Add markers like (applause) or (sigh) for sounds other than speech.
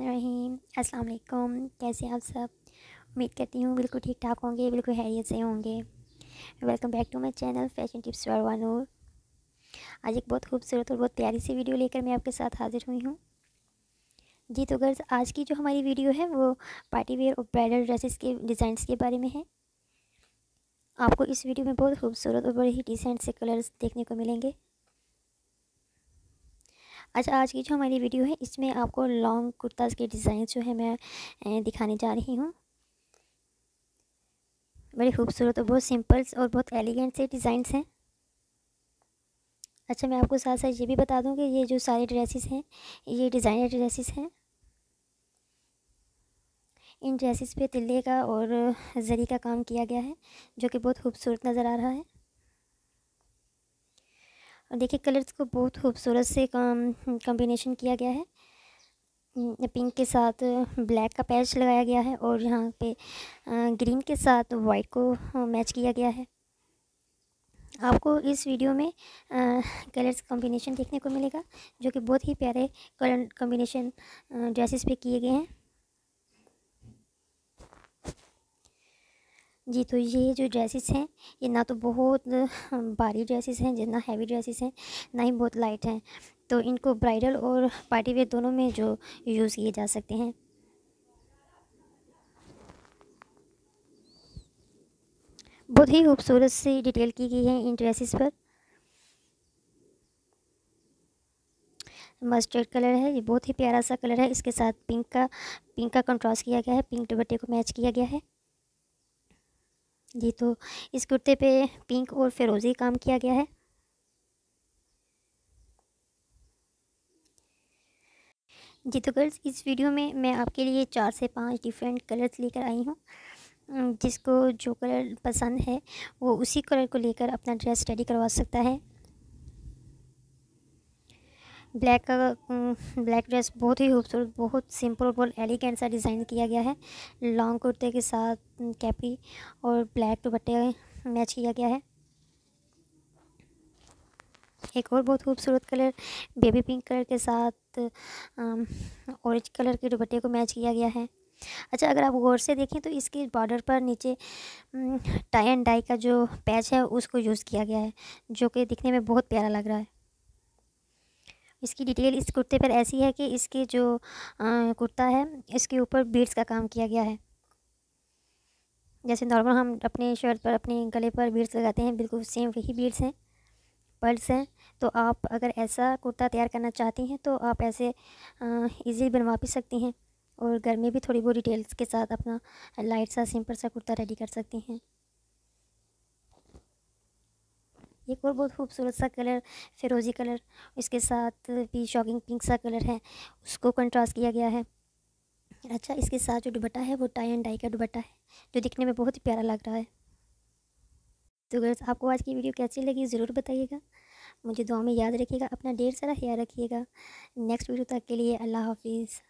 रहीम अस्सलाम वालेकुम कैसे आप सब उम्मीद करती हूँ बिल्कुल ठीक ठाक होंगे बिल्कुल हैरियत से होंगे welcome back to my channel fashion tips वानूर आज एक बहुत खूबसूरत और बहुत प्यारी सी वीडियो लेकर मैं आपके साथ हाज़िर हुई हूँ जी तो गर्ज आज की जो हमारी वीडियो है वो पार्टी वेयर और ब्राइडल ड्रेसेस के डिज़ाइंस के बारे में है आपको इस वीडियो में बहुत खूबसूरत और बड़े ही डिसेंट से कलर्स देखने को मिलेंगे अच्छा आज की जो हमारी वीडियो है इसमें आपको लॉन्ग कुर्ताज़ के डिज़ाइन जो है मैं दिखाने जा रही हूँ बड़े खूबसूरत और बहुत सिंपल्स और बहुत एलिगेंट से डिज़ाइंस हैं अच्छा मैं आपको साथ साथ ये भी बता दूँ कि ये जो सारे ड्रेसेस हैं ये डिज़ाइनर ड्रेसेस हैं इन ड्रेसेस पे तिल्ले का और जरी का काम किया गया है जो कि बहुत खूबसूरत नज़र आ रहा है और देखिए कलर्स को बहुत खूबसूरत से कॉम्बिनेशन किया गया है पिंक हम्म, के साथ ब्लैक का पैच लगाया गया है और यहाँ पे ग्रीन के साथ वाइट को मैच किया गया है आपको इस वीडियो में कलर्स कॉम्बिनेशन देखने को मिलेगा जो कि बहुत ही प्यारे कलर कॉम्बिनेशन ड्रेसेस पे किए गए हैं जी तो ये जो ड्रेसेस हैं ये ना तो बहुत (laughs) भारी ड्रेसेस हैं जितना हैवी ड्रेसेस हैं ना ही बहुत लाइट हैं तो इनको ब्राइडल और पार्टी वेयर दोनों में जो यूज़ किए जा सकते हैं बहुत ही खूबसूरत सी डिटेल की गई है इन ड्रेसेस पर मस्टर्ड कलर है ये बहुत ही प्यारा सा कलर है इसके साथ पिंक का पिंक का कंट्रास्ट किया गया है पिंक दुपट्टे को मैच किया गया है जी तो इस कुर्ते पे पिंक और फिरोज़ी काम किया गया है जी तो गर्ल्स इस वीडियो में मैं आपके लिए चार से पांच डिफरेंट कलर्स लेकर आई हूँ जिसको जो कलर पसंद है वो उसी कलर को लेकर अपना ड्रेस रेडी करवा सकता है ब्लैक का ब्लैक ड्रेस बहुत ही खूबसूरत बहुत सिंपल और बहुत एलिगेंट सा डिज़ाइन किया गया है लॉन्ग कुर्ते के साथ कैपी और ब्लैक दुपट्टे मैच किया गया है एक और बहुत खूबसूरत कलर बेबी पिंक कलर के साथ ऑरेंज कलर के दुपट्टे को मैच किया गया है अच्छा अगर आप गौर से देखें तो इसके बॉर्डर पर नीचे टाई एंड डाई का जो पैच है उसको यूज़ किया गया है जो कि दिखने में बहुत प्यारा लग रहा है इसकी डिटेल इस कुर्ते पर ऐसी है कि इसके जो कुर्ता है इसके ऊपर बीड्स का काम किया गया है जैसे नॉर्मल हम अपने शर्ट पर अपने गले पर बीड्स लगाते हैं बिल्कुल सेम वही बीड्स हैं पर्ल्स हैं तो आप अगर ऐसा कुर्ता तैयार करना चाहती हैं तो आप ऐसे इजीली बनवा भी सकती हैं और घर में भी थोड़ी बहुत डिटेल्स के साथ अपना लाइट सा सिंपल सा कुर्ता रेडी कर सकती हैं एक और बहुत खूबसूरत सा कलर फिरोज़ी कलर इसके साथ भी शॉकिंग पिंक सा कलर है उसको कंट्रास्ट किया गया है अच्छा इसके साथ जो दुबट्टा है वो टाई एंड डाई का दुबट्टा है जो दिखने में बहुत ही प्यारा लग रहा है तो अगर आपको आज की वीडियो कैसी लगी ज़रूर बताइएगा मुझे दुआ में याद रखिएगा अपना ढेर सारा ख्याल रखिएगा नेक्स्ट वीडियो तक के लिए अल्लाह हाफिज़